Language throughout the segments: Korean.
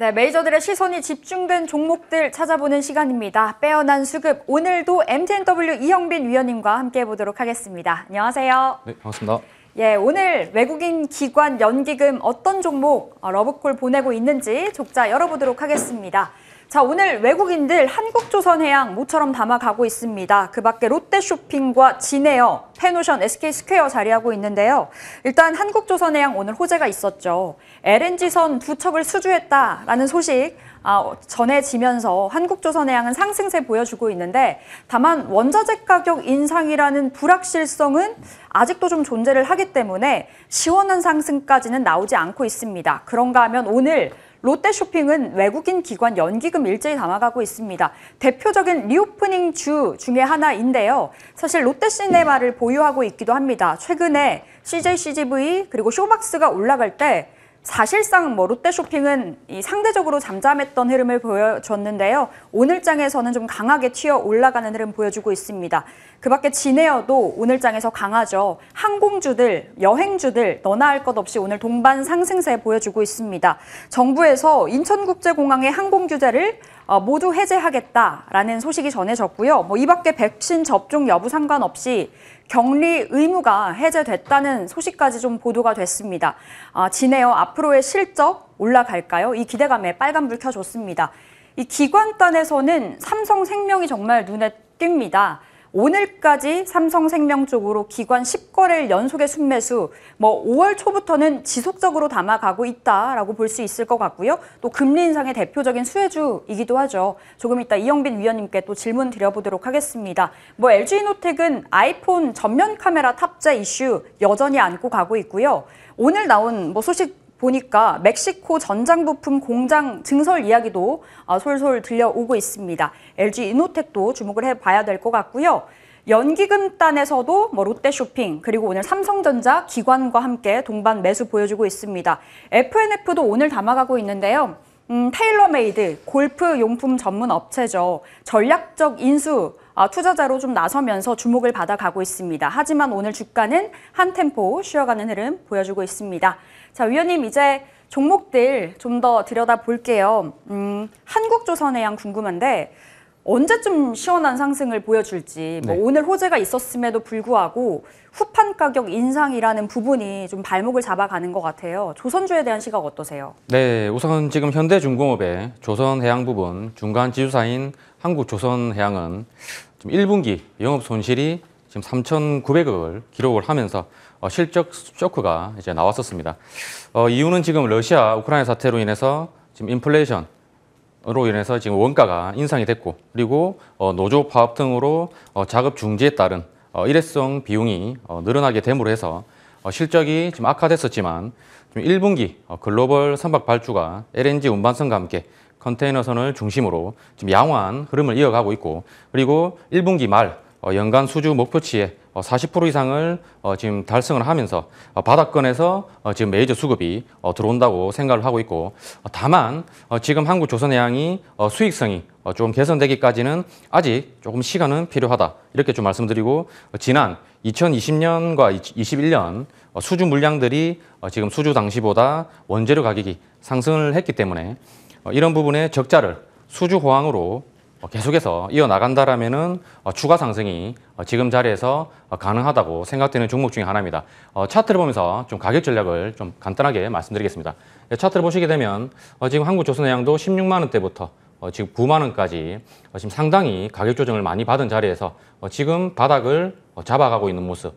네, 메이저들의 시선이 집중된 종목들 찾아보는 시간입니다. 빼어난 수급, 오늘도 MTNW 이형빈 위원님과 함께해 보도록 하겠습니다. 안녕하세요. 네, 반갑습니다. 예, 오늘 외국인 기관 연기금 어떤 종목 어, 러브콜 보내고 있는지 족자 열어보도록 하겠습니다. 자, 오늘 외국인들 한국조선해양 모처럼 담아가고 있습니다. 그 밖에 롯데쇼핑과 진에어, 페노션, SK스퀘어 자리하고 있는데요. 일단 한국조선해양 오늘 호재가 있었죠. LNG선 두 척을 수주했다라는 소식 아, 전해지면서 한국조선해양은 상승세 보여주고 있는데 다만 원자재 가격 인상이라는 불확실성은 아직도 좀 존재를 하기 때문에 시원한 상승까지는 나오지 않고 있습니다. 그런가 하면 오늘 롯데쇼핑은 외국인 기관 연기금 일제히 담아가고 있습니다. 대표적인 리오프닝 주 중에 하나인데요. 사실 롯데시네마를 보유하고 있기도 합니다. 최근에 CJ CGV 그리고 쇼박스가 올라갈 때 사실상 뭐 롯데쇼핑은 이 상대적으로 잠잠했던 흐름을 보여줬는데요. 오늘장에서는 좀 강하게 튀어 올라가는 흐름 보여주고 있습니다. 그밖에 진에어도 오늘장에서 강하죠. 항공주들, 여행주들 너나 할 것 없이 오늘 동반 상승세 보여주고 있습니다. 정부에서 인천국제공항의 항공규제를 어, 모두 해제하겠다라는 소식이 전해졌고요. 뭐이 밖에 백신 접종 여부 상관없이 격리 의무가 해제됐다는 소식까지 좀 보도가 됐습니다. 아, 지네요 앞으로의 실적 올라갈까요? 이 기대감에 빨간불 켜졌습니다이 기관 단에서는 삼성생명이 정말 눈에 띕니다. 오늘까지 삼성생명 쪽으로 기관 10거래일 연속의 순매수, 뭐 5월 초부터는 지속적으로 담아가고 있다라고 볼 수 있을 것 같고요. 또 금리 인상의 대표적인 수혜주이기도 하죠. 조금 이따 이영빈 위원님께 또 질문 드려보도록 하겠습니다. 뭐 LG노텍은 아이폰 전면 카메라 탑재 이슈 여전히 안고 가고 있고요. 오늘 나온 뭐 소식 보니까 멕시코 전장부품 공장 증설 이야기도 아, 솔솔 들려오고 있습니다. LG 이노텍도 주목을 해봐야 될 것 같고요. 연기금단에서도 뭐 롯데쇼핑 그리고 오늘 삼성전자 기관과 함께 동반 매수 보여주고 있습니다. FNF도 오늘 담아가고 있는데요. 음, 테일러메이드 골프 용품 전문 업체죠. 전략적 인수 아, 투자자로 좀 나서면서 주목을 받아가고 있습니다. 하지만 오늘 주가는 한 템포 쉬어가는 흐름 보여주고 있습니다. 자, 위원님 이제 종목들 좀 더 들여다볼게요. 음, 한국조선해양 궁금한데 언제쯤 시원한 상승을 보여줄지 뭐 네. 오늘 호재가 있었음에도 불구하고 후판 가격 인상이라는 부분이 좀 발목을 잡아가는 것 같아요. 조선주에 대한 시각 어떠세요? 네, 우선 지금 현대중공업의 조선해양 부분 중간 지주사인 한국조선해양은 좀 1분기 영업 손실이 지금 3,900억을 기록을 하면서 어, 실적 쇼크가 이제 나왔었습니다. 어, 이유는 지금 러시아 우크라이나 사태로 인해서 지금 인플레이션 로 인해서 지금 원가가 인상이 됐고 그리고 어, 노조 파업 등으로 어, 작업 중지에 따른 어, 일회성 비용이 어, 늘어나게 됨으로 해서 어, 실적이 지금 악화됐었지만 좀금 1분기 어, 글로벌 선박 발주가 LNG 운반선과 함께 컨테이너선을 중심으로 지금 양호한 흐름을 이어가고 있고 그리고 1분기 말 어, 연간 수주 목표치에 40% 어, 이상을 어, 지금 달성을 하면서 어, 바닥권에서 지금 메이저 수급이 들어온다고 생각을 하고 있고 다만 지금 한국 조선해양이 수익성이 조금 개선되기까지는 아직 조금 시간은 필요하다 이렇게 좀 말씀드리고 지난 2020년과 21년 수주 물량들이 지금 수주 당시보다 원재료 가격이 상승을 했기 때문에 이런 부분에 적자를 수주 호황으로 어, 계속해서 이어나간다라면은 어, 추가 상승이 어, 지금 자리에서 가능하다고 생각되는 종목 중에 하나입니다. 차트를 보면서 좀 가격 전략을 좀 간단하게 말씀드리겠습니다. 예, 차트를 보시게 되면 지금 한국조선해양도 16만 원대부터 지금 9만 원까지 지금 상당히 가격 조정을 많이 받은 자리에서 지금 바닥을 잡아가고 있는 모습.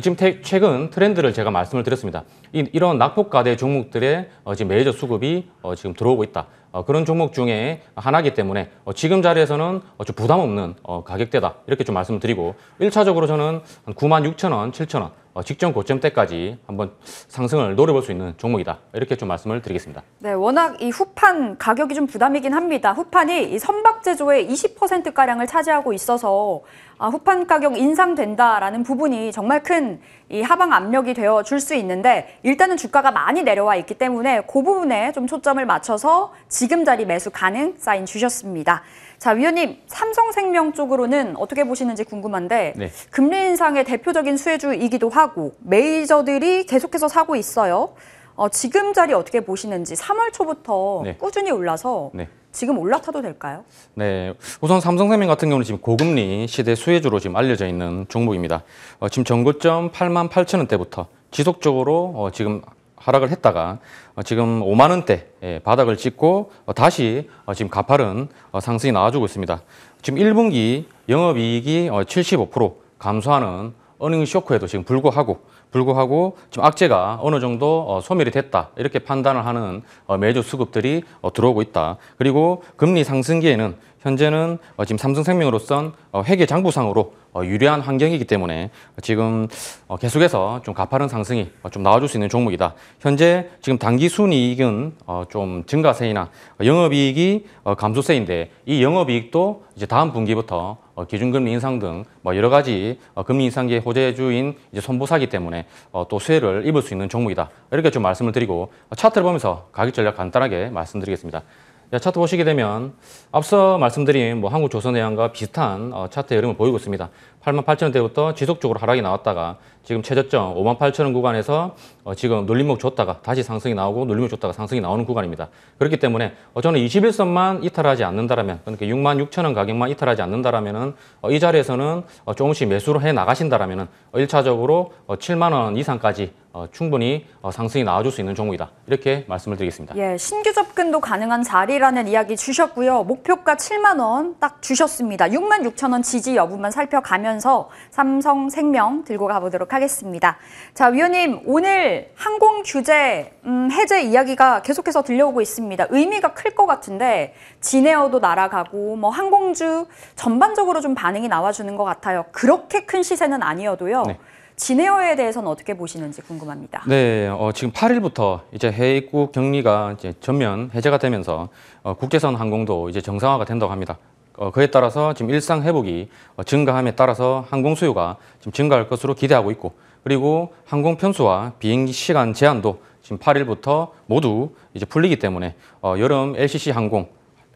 지금 태, 최근 트렌드를 제가 말씀을 드렸습니다. 이, 런 낙폭가대 종목들의 어, 지금 메저 수급이 어, 지금 들어오고 있다. 어, 그런 종목 중에 하나이기 때문에 어, 지금 자리에서는 어, 부담 없는 가격대다 이렇게 좀 말씀드리고 1차적으로 저는 한 9만 6천 원, 7천 원 어, 직전 고점 때까지 한번 상승을 노려볼 수 있는 종목이다. 이렇게 좀 말씀을 드리겠습니다. 네, 워낙 이 후판 가격이 좀 부담이긴 합니다. 후판이 선박 제조의 20%가량을 차지하고 있어서 아, 후판 가격 인상된다라는 부분이 정말 큰 이 하방 압력이 되어 줄 수 있는데 일단은 주가가 많이 내려와 있기 때문에 그 부분에 좀 초점을 맞춰서 지금 자리 매수 가능 사인 주셨습니다. 자, 위원님, 삼성생명 쪽으로는 어떻게 보시는지 궁금한데 네. 금리 인상의 대표적인 수혜주이기도 하고 메이저들이 계속해서 사고 있어요. 어, 지금 자리 어떻게 보시는지 3월 초부터 네. 꾸준히 올라서 네. 지금 올라타도 될까요? 네, 우선 삼성생명 같은 경우는 지금 고금리 시대 수혜주로 지금 알려져 있는 종목입니다. 어, 지금 전고점 8만 8천 원대부터 지속적으로 어, 지금 하락을 했다가 지금 5만 원대 예, 바닥을 찍고 어, 다시 어, 지금 가파른 어, 상승이 나와주고 있습니다. 지금 1분기 영업이익이 75% 감소하는 어닝 쇼크에도 지금 불구하고 불구하고 지금 악재가 어느 정도 어, 소멸이 됐다 이렇게 판단을 하는 어, 매주 수급들이 어, 들어오고 있다. 그리고 금리 상승기에는 현재는 어, 지금 삼성생명으로선 어, 회계 장부상으로 어, 유리한 환경이기 때문에 지금 어, 계속해서 좀 가파른 상승이 어, 좀 나와줄 수 있는 종목이다. 현재 지금 단기 순이익은 어, 좀 증가세이나 영업이익이 어, 감소세인데 이 영업이익도 이제 다음 분기부터 어, 기준금리 인상 등뭐 여러 가지 어, 금리 인상기의 호재주인 이제 손보사기 때문에 어, 또 수혜를 입을 수 있는 종목이다. 이렇게 좀 말씀을 드리고 차트를 보면서 가격 전략 간단하게 말씀드리겠습니다. 차트 보시게 되면 앞서 말씀드린 뭐 한국조선해양과 비슷한 차트의 흐름을 보이고 있습니다. 88,000원대부터 지속적으로 하락이 나왔다가 지금 최저점 58,000원 구간에서 어 지금 눌림목 줬다가 다시 상승이 나오고 눌림목 줬다가 상승이 나오는 구간입니다. 그렇기 때문에 어 저는 21선만 이탈하지 않는다라면 그러니까 66,000원 가격만 이탈하지 않는다라면은 어 이 자리에서는 어 조금씩 매수를 해 나가신다라면은 어 1차적으로 어 7만 원 이상까지 어, 충분히 어, 상승이 나와줄 수 있는 종목이다. 이렇게 말씀을 드리겠습니다. 예, 신규 접근도 가능한 자리라는 이야기 주셨고요. 목표가 7만 원 딱 주셨습니다. 6만 6천 원 지지 여부만 살펴가면 하면서 삼성생명 들고 가보도록 하겠습니다. 자, 위원님 오늘 항공 규제 음, 해제 이야기가 계속해서 들려오고 있습니다. 의미가 클 것 같은데 진에어도 날아가고 뭐 항공주 전반적으로 좀 반응이 나와주는 것 같아요. 그렇게 큰 시세는 아니어도요. 네. 진에어에 대해서는 어떻게 보시는지 궁금합니다. 네, 어, 지금 8일부터 이제 해외국 격리가 이제 전면 해제가 되면서 어, 국제선 항공도 이제 정상화가 된다고 합니다. 어, 그에 따라서 지금 일상 회복이 어, 증가함에 따라서 항공 수요가 지금 증가할 것으로 기대하고 있고 그리고 항공 편수와 비행기 시간 제한도 지금 8일부터 모두 이제 풀리기 때문에 어, 여름 LCC 항공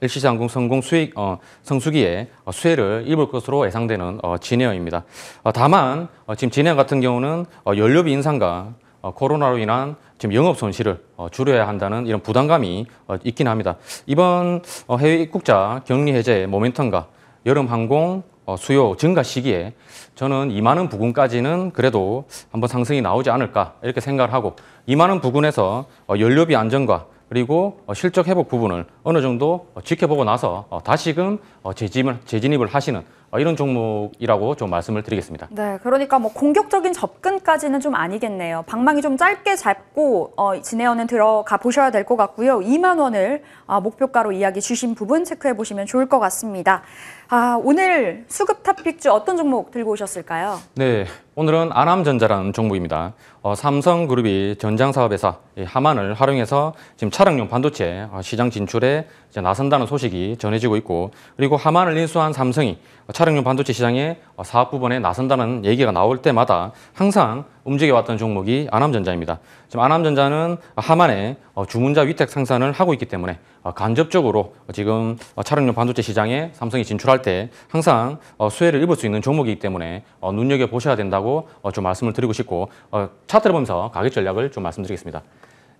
LCC 항공 성공 수익 어, 성수기에 수혜를 입을 것으로 예상되는 어, 진에어입니다. 어, 다만 어, 지금 진에어 같은 경우는 어, 연료비 인상과 어, 코로나로 인한 지금 영업 손실을 어, 줄여야 한다는 이런 부담감이 어, 있긴 합니다. 이번 해외 입국자 격리 해제 모멘텀과 여름 항공 수요 증가 시기에 저는 2만 원 부근까지는 그래도 한번 상승이 나오지 않을까 이렇게 생각을 하고 2만 원 부근에서 연료비 안정과 그리고 실적 회복 부분을 어느 정도 지켜보고 나서 다시금 재진입을 하시는 아, 이런 종목이라고 좀 말씀을 드리겠습니다. 네, 그러니까 뭐 공격적인 접근까지는 좀 아니겠네요. 방망이 좀 짧게 잡고 어, 진에어는 들어가 보셔야 될 것 같고요. 2만 원을 어, 목표가로 이야기 주신 부분 체크해 보시면 좋을 것 같습니다. 아, 오늘 수급 탑픽주 어떤 종목 들고 오셨을까요? 네, 오늘은 아람전자라는 종목입니다. 어, 삼성그룹이 전장사업에서 하만을 활용해서 지금 차량용 반도체 어, 시장 진출에 나선다는 소식이 전해지고 있고 그리고 하만을 인수한 삼성이 차량용 반도체 시장에 어, 사업 부분에 나선다는 얘기가 나올 때마다 항상 움직여왔던 종목이 아남전자입니다. 지금 아남전자는 하만에 어, 주문자 위탁 상산을 하고 있기 때문에 어, 간접적으로 지금 어, 차량용 반도체 시장에 삼성이 진출할 때 항상 수혜를 입을 수 있는 종목이기 때문에 눈여겨보셔야 된다고 좀 말씀을 드리고 싶고 차트를 보면서 가격 전략을 좀 말씀드리겠습니다.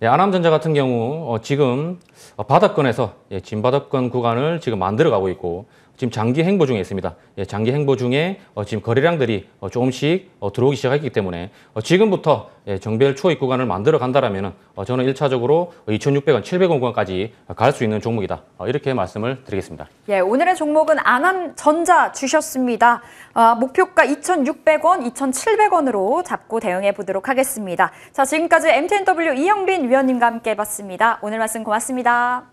예, 아남전자 같은 경우 어, 지금 바닥권에서 예, 진바닥권 구간을 지금 만들어가고 있고 지금 장기 행보 중에 있습니다. 예, 장기 행보 중에 어, 지금 거래량들이 어, 조금씩 어, 들어오기 시작했기 때문에 어, 지금부터 예, 정별 초입 구간을 만들어 간다라면 어, 저는 일차적으로 2,600원, 어, 700원 구간까지 갈 수 있는 종목이다. 어, 이렇게 말씀을 드리겠습니다. 예, 오늘의 종목은 안한전자 주셨습니다. 어, 목표가 2,600원, 2,700원으로 잡고 대응해 보도록 하겠습니다. 자, 지금까지 MTNW 이영빈 위원님과 함께 봤습니다. 오늘 말씀 고맙습니다.